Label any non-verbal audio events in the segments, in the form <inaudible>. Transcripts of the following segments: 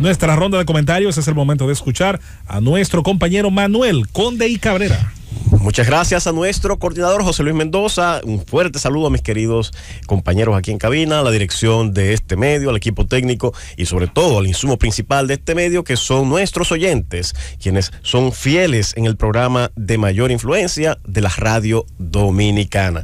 nuestra ronda de comentarios. Es el momento de escuchar a nuestro compañero Manuel Conde y Cabrera. Muchas gracias a nuestro coordinador José Luis Mendoza. Un fuerte saludo a mis queridos compañeros aquí en cabina, a la dirección de este medio, al equipo técnico y sobre todo al insumo principal de este medio, que son nuestros oyentes, quienes son fieles en el programa de mayor influencia de la radio dominicana.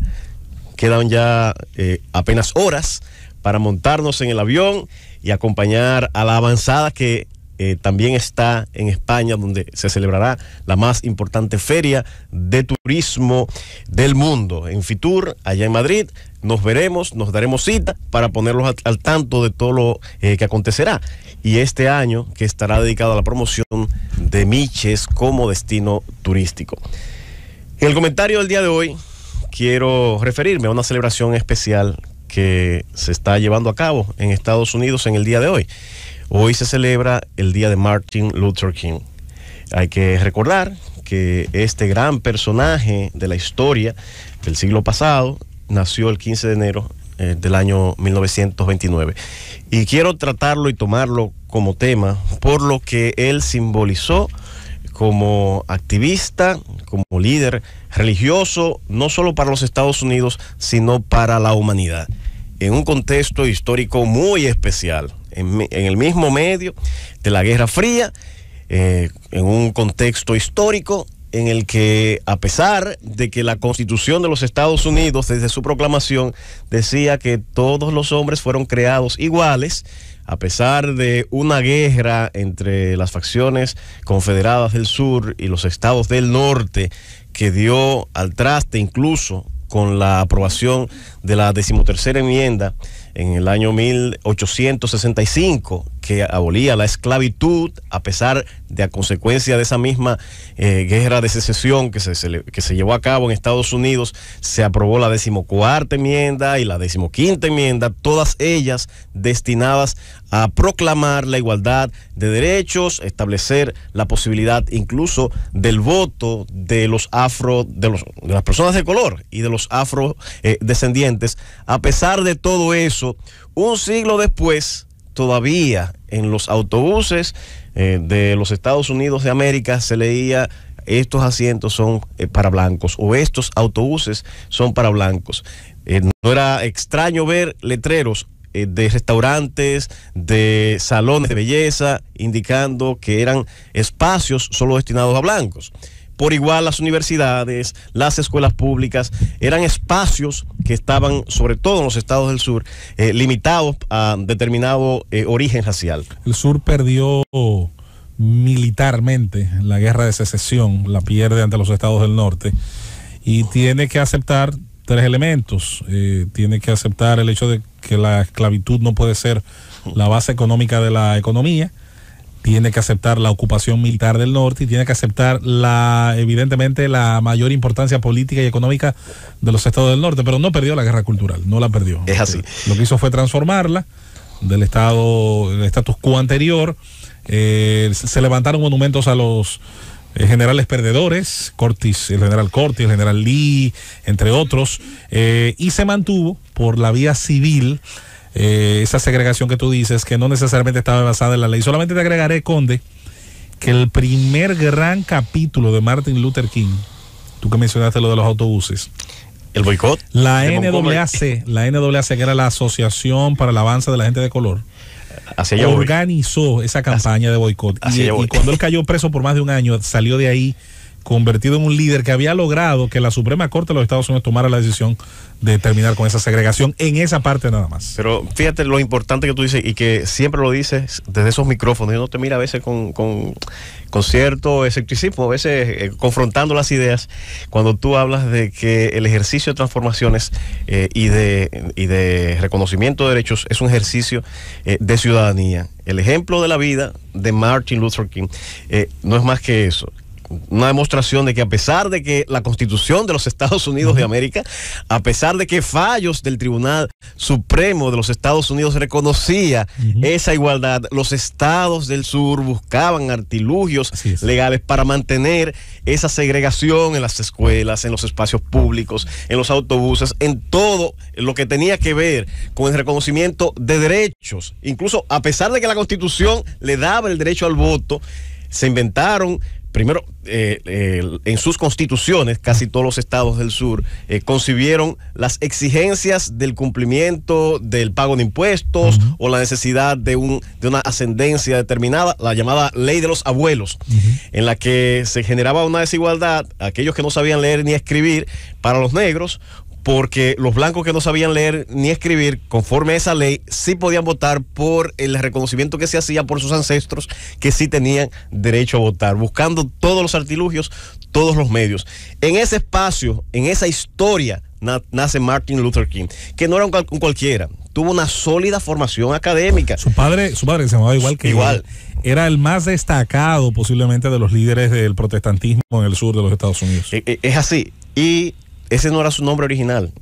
Quedan ya eh, apenas horas para montarnos en el avión y acompañar a la avanzada que eh, también está en España, donde se celebrará la más importante feria de turismo del mundo, en Fitur, allá en Madrid. Nos veremos, nos daremos cita para ponerlos al, tanto de todo lo eh, que acontecerá. Y este año que estará dedicado a la promoción de Miches como destino turístico. En el comentario del día de hoy quiero referirme a una celebración especial que se está llevando a cabo en Estados Unidos en el día de hoy. Hoy se celebra el día de Martin Luther King. Hay que recordar que este gran personaje de la historia del siglo pasado nació el 15 de enero eh, del año 1929. Y quiero tratarlo y tomarlo como tema por lo que él simbolizó como activista, como líder religioso, no solo para los Estados Unidos, sino para la humanidad, en un contexto histórico muy especial, en, el mismo medio de la Guerra Fría, eh, en un contexto histórico en el que, a pesar de que la Constitución de los Estados Unidos, desde su proclamación, decía que todos los hombres fueron creados iguales, a pesar de una guerra entre las facciones confederadas del sur y los estados del norte que dio al traste incluso con la aprobación de la decimotercera enmienda en el año 1865 que abolía la esclavitud, a pesar de a consecuencia de esa misma eh, guerra de secesión que se, que se llevó a cabo en Estados Unidos, se aprobó la decimocuarta enmienda y la decimoquinta enmienda, todas ellas destinadas a proclamar la igualdad de derechos, establecer la posibilidad incluso del voto de los afro, de, los, las personas de color y de los afrodescendientes. Eh, a pesar de todo eso, un siglo después, todavía en los autobuses eh, de los Estados Unidos de América se leía estos asientos son eh, para blancos o estos autobuses son para blancos. Eh, no era extraño ver letreros de restaurantes, de salones de belleza, indicando que eran espacios solo destinados a blancos por igual las universidades, las escuelas públicas, eran espacios que estaban, sobre todo en los estados del sur, eh, limitados a determinado eh, origen racial. El sur perdió militarmente la guerra de secesión, la pierde ante los estados del norte y tiene que aceptar tres elementos. Eh, tiene que aceptar el hecho de que la esclavitud no puede ser la base económica de la economía tiene que aceptar la ocupación militar del norte y tiene que aceptar la evidentemente la mayor importancia política y económica de los estados del norte, pero no perdió la guerra cultural, no la perdió. Es así. Lo que hizo fue transformarla del estado, del status quo anterior. Eh, se levantaron monumentos a los eh, generales perdedores, Cortis, el general Cortis, el general Lee, entre otros, eh, y se mantuvo por la vía civil eh, esa segregación que tú dices, que no necesariamente estaba basada en la ley. Solamente te agregaré, Conde, que el primer gran capítulo de Martin Luther King, tú que mencionaste lo de los autobuses, el boicot. La NAAC, la que era la Asociación para el Avance de la Gente de Color, organizó esa campaña de boicot. y cuando él cayó preso por más de un año, salió de ahí convertido en un líder que había logrado que la Suprema Corte de los Estados Unidos tomara la decisión de terminar con esa segregación en esa parte nada más. Pero fíjate lo importante que tú dices y que siempre lo dices desde esos micrófonos. Y uno te mira a veces con, con, con cierto escepticismo, a veces eh, confrontando las ideas, cuando tú hablas de que el ejercicio de transformaciones eh, y, de, y de reconocimiento de derechos es un ejercicio eh, de ciudadanía. El ejemplo de la vida de Martin Luther King no es más que eso una demostración de que a pesar de que la Constitución de los Estados Unidos de América, a pesar de que fallos del Tribunal Supremo de los Estados Unidos reconocía esa igualdad, los estados del sur buscaban artilugios legales para mantener esa segregación en las escuelas, en los espacios públicos, en los autobuses, en todo lo que tenía que ver con el reconocimiento de derechos. Incluso a pesar de que la Constitución le daba el derecho al voto, se inventaron primero, eh, en sus constituciones, casi todos los estados del sur eh, concibieron las exigencias del cumplimiento del pago de impuestos o la necesidad de, un, de una ascendencia determinada, la llamada ley de los abuelos, en la que se generaba una desigualdad, aquellos que no sabían leer ni escribir para los negros porque los blancos que no sabían leer ni escribir, conforme a esa ley, sí podían votar por el reconocimiento que se hacía por sus ancestros, que sí tenían derecho a votar, buscando todos los artilugios, todos los medios. En ese espacio, en esa historia, nace Martin Luther King, que no era un, cualquiera, tuvo una sólida formación académica. Su padre, su padre se llamaba igual que igual. Él, era el más destacado posiblemente de los líderes del protestantismo en el sur de los Estados Unidos. Eh, eh, es así. Y ese no era su nombre original.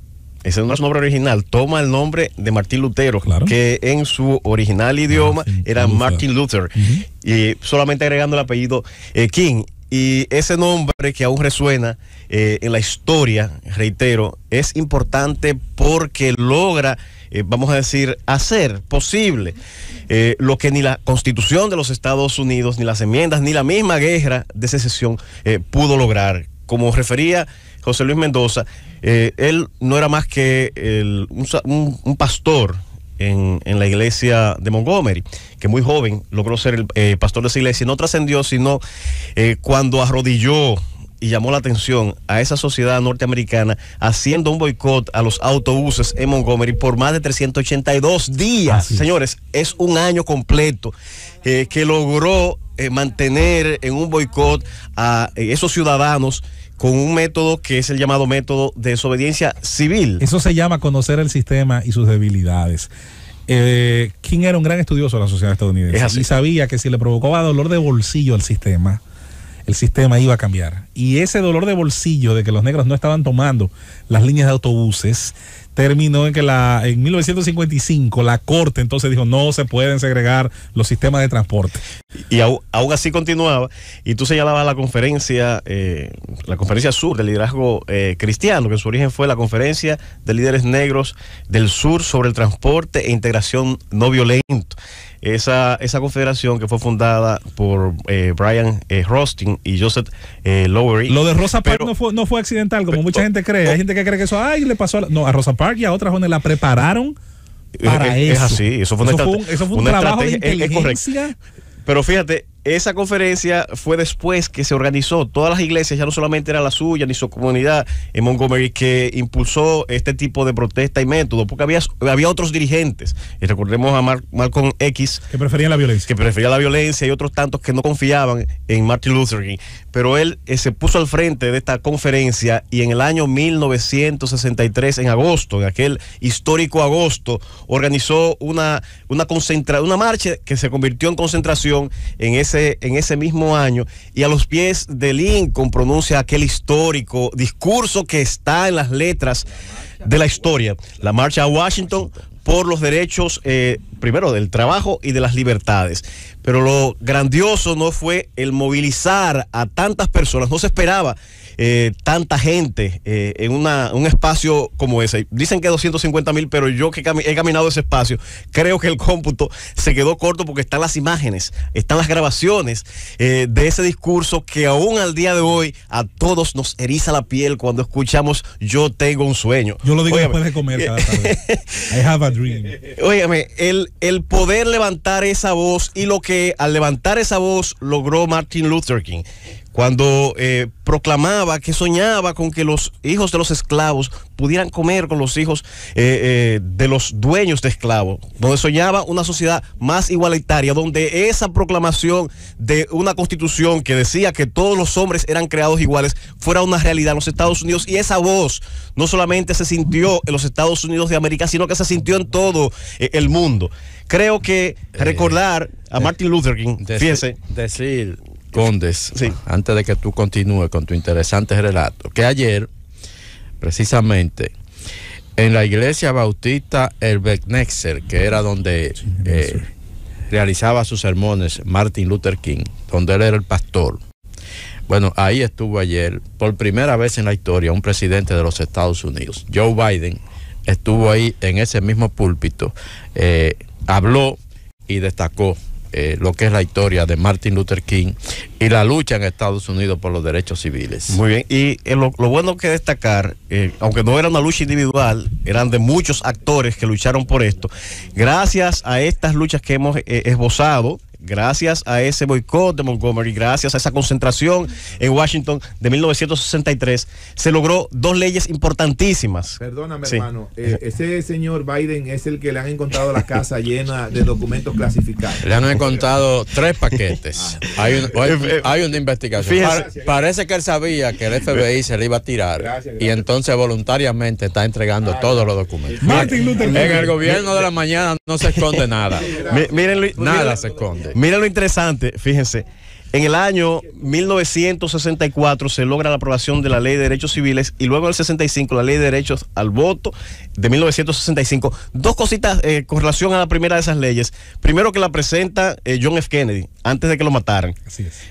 Ese no era su nombre original. Toma el nombre de Martín Lutero, que en su original idioma era Martin Luther. Y solamente agregando el apellido eh, King. Y ese nombre que aún resuena eh, en la historia, reitero, es importante porque logra, eh, vamos a decir, hacer posible lo que ni la constitución de los Estados Unidos, ni las enmiendas, ni la misma guerra de secesión pudo lograr. Como refería José Luis Mendoza, eh, él no era más que un, pastor en, la iglesia de Montgomery, que muy joven logró ser el eh, pastor de esa iglesia y no trascendió, sino eh, cuando arrodilló y llamó la atención a esa sociedad norteamericana haciendo un boicot a los autobuses en Montgomery por más de 382 días. Señores, es un año completo que logró mantener en un boicot a esos ciudadanos con un método que es el llamado método de desobediencia civil. Eso se llama conocer el sistema y sus debilidades. Eh, King era un gran estudioso de la sociedad estadounidense y sabía que si le provocaba dolor de bolsillo al sistema, el sistema iba a cambiar. Y ese dolor de bolsillo de que los negros no estaban tomando las líneas de autobuses, terminó en que la en 1955 la corte entonces dijo no se pueden segregar los sistemas de transporte y, aún, así continuaba y tú señalabas la conferencia eh, la conferencia sur del liderazgo eh, cristiano que en su origen fue la conferencia de líderes negros del sur sobre el transporte e integración no violento esa, esa confederación que fue fundada por eh, Brian eh, Rostin y Joseph eh, Lowery. Lo de Rosa Parks no fue, no fue accidental, como mucha gente cree. Hay gente que cree que eso, ay, le pasó a No, a Rosa Parks y a otras donde la prepararon para eso. Es así, eso fue, un, trabajo de inteligencia. Pero fíjate, esa conferencia fue después que se organizó todas las iglesias, ya no solamente era la suya ni su comunidad en Montgomery, que impulsó este tipo de protesta y método, porque había, había otros dirigentes. Y recordemos a Malcolm X. Que prefería la violencia. Que prefería la violencia y otros tantos que no confiaban en Martin Luther King. Pero él eh, se puso al frente de esta conferencia y en el año 1963, en agosto, en aquel histórico agosto, organizó una, una, concentra una marcha que se convirtió en concentración en ese en ese mismo año y a los pies de Lincoln pronuncia aquel histórico discurso que está en las letras de la historia, la marcha a Washington por los derechos, eh, primero del trabajo y de las libertades. Pero lo grandioso no fue el movilizar a tantas personas, no se esperaba eh, tanta gente eh, en una, un espacio como ese. Dicen que 250 mil, pero yo que he caminado ese espacio, creo que el cómputo se quedó corto porque están las imágenes, están las grabaciones eh, de ese discurso que aún al día de hoy a todos nos eriza la piel cuando escuchamos Yo tengo un sueño. Yo lo digo después de comer cada <laughs> tarde. I have a dream. el, el poder levantar esa voz y lo que al levantar esa voz logró Martin Luther King cuando eh, proclamaba que soñaba con que los hijos de los esclavos pudieran comer con los hijos eh, eh, de los dueños de esclavos, donde soñaba una sociedad más igualitaria, donde esa proclamación de una constitución que decía que todos los hombres eran creados iguales fuera una realidad en los Estados Unidos y esa voz no solamente se sintió en los Estados Unidos de América, sino que se sintió en todo el mundo. Creo que recordar a Martin Luther King, fíjese... Decir, Condes, antes de que tú continúes con tu interesante relato, que ayer, precisamente, en la iglesia bautista El nexer que era donde eh, realizaba sus sermones Martin Luther King, donde él era el pastor. Bueno, ahí estuvo ayer, por primera vez en la historia, un presidente de los Estados Unidos, Joe Biden, estuvo ahí en ese mismo púlpito, eh, habló y destacó eh, lo que es la historia de Martin Luther King y la lucha en Estados Unidos por los derechos civiles. Muy bien, y eh, lo, bueno que destacar, eh, aunque no era una lucha individual, eran de muchos actores que lucharon por esto, gracias a estas luchas que hemos esbozado, gracias a ese boicot de Montgomery, gracias a esa concentración en Washington de 1963, se logró dos leyes importantísimas. Perdóname, hermano, eh, ese señor Biden es el que le han encontrado la casa llena de documentos clasificados. Le han encontrado tres paquetes. Ah. Eh, eh, hay, una investigación. parece que él sabía que el FBI se le iba a tirar y entonces voluntariamente está entregando ah, todos los documentos. En el gobierno de la mañana no se esconde nada. Miren, nada se esconde. Mira lo interesante, fíjense. En el año 1964 se logra la aprobación de la Ley de Derechos Civiles y luego en el 65 la Ley de Derechos al Voto de 1965. Dos cositas eh, con relación a la primera de esas leyes. Primero que la presenta eh, John F. Kennedy antes de que lo mataran.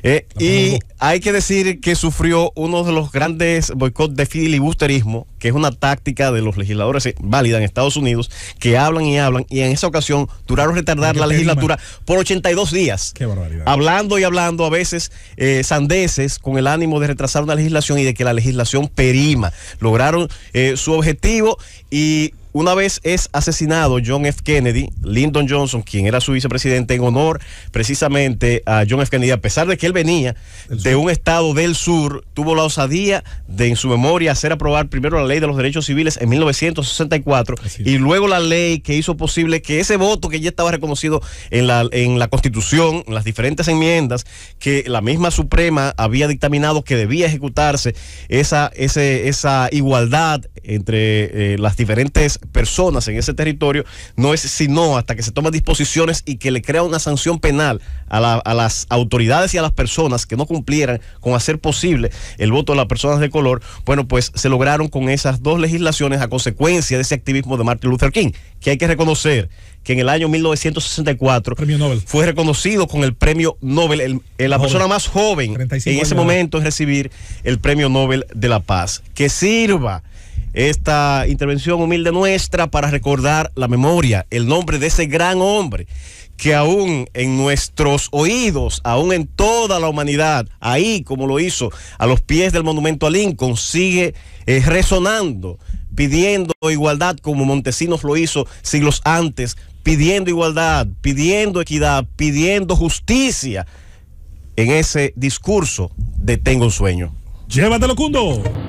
Eh, y hay que decir que sufrió uno de los grandes boicots de filibusterismo que es una táctica de los legisladores válida en Estados Unidos, que hablan y hablan, y en esa ocasión duraron retardar la legislatura por 82 días. Qué barbaridad. Hablando y hablando a veces eh, sandeces con el ánimo de retrasar una legislación y de que la legislación perima. Lograron eh, su objetivo y una vez es asesinado John F. Kennedy, Lyndon Johnson, quien era su vicepresidente, en honor precisamente a John F. Kennedy, a pesar de que él venía de un estado del sur, tuvo la osadía de en su memoria hacer aprobar primero la ley de los derechos civiles en 1964 y luego la ley que hizo posible que ese voto que ya estaba reconocido en la, en la Constitución, en las diferentes enmiendas, que la misma Suprema había dictaminado que debía ejecutarse esa, ese, esa igualdad entre eh, las diferentes personas en ese territorio no es sino hasta que se toman disposiciones y que le crea una sanción penal a, las autoridades y a las personas que no cumplieran con hacer posible el voto de las personas de color, bueno, pues se lograron con esas dos legislaciones a consecuencia de ese activismo de Martin Luther King, que hay que reconocer que en el año 1964 fue reconocido con el premio Nobel, el, la persona más joven en ese momento es recibir el premio Nobel de la Paz. Que sirva esta intervención humilde nuestra para recordar la memoria, el nombre de ese gran hombre que aún en nuestros oídos, aún en toda la humanidad, ahí como lo hizo a los pies del monumento a Lincoln, sigue eh, resonando, pidiendo igualdad como Montesinos lo hizo siglos antes, pidiendo igualdad, pidiendo equidad, pidiendo justicia en ese discurso de Tengo un sueño. Llévatelo, Cundo.